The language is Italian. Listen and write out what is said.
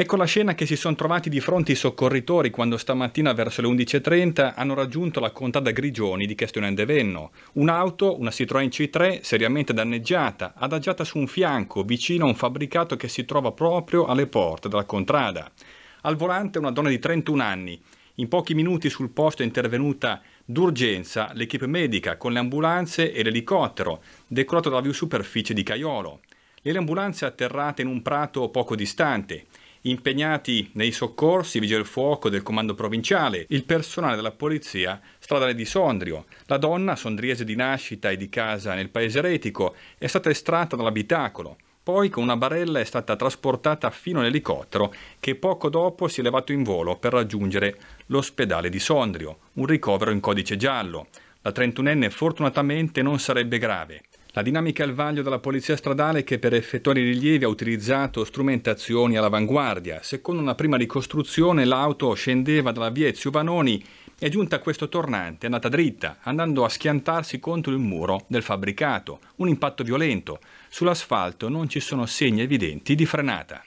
Ecco la scena che si sono trovati di fronte i soccorritori quando stamattina verso le 11.30 hanno raggiunto la contata Grigioni di Chestione de Venno. Un'auto, una Citroën C3, seriamente danneggiata, adagiata su un fianco vicino a un fabbricato che si trova proprio alle porte della contrada. Al volante una donna di 31 anni. In pochi minuti sul posto è intervenuta d'urgenza l'equipe medica con le ambulanze e l'elicottero, decorato dalla view superficie di Caiolo. Le ambulanze atterrate in un prato poco distante impegnati nei soccorsi, vigili del fuoco del comando provinciale, il personale della polizia stradale di Sondrio. La donna, sondriese di nascita e di casa nel paese retico, è stata estratta dall'abitacolo. Poi con una barella è stata trasportata fino all'elicottero che poco dopo si è levato in volo per raggiungere l'ospedale di Sondrio, un ricovero in codice giallo. La trentunenne fortunatamente non sarebbe grave. La dinamica al vaglio della polizia stradale che per effettuare i rilievi ha utilizzato strumentazioni all'avanguardia. Secondo una prima ricostruzione l'auto scendeva dalla via Ezio Vanoni e giunta a questo tornante è andata dritta, andando a schiantarsi contro il muro del fabbricato. Un impatto violento. Sull'asfalto non ci sono segni evidenti di frenata.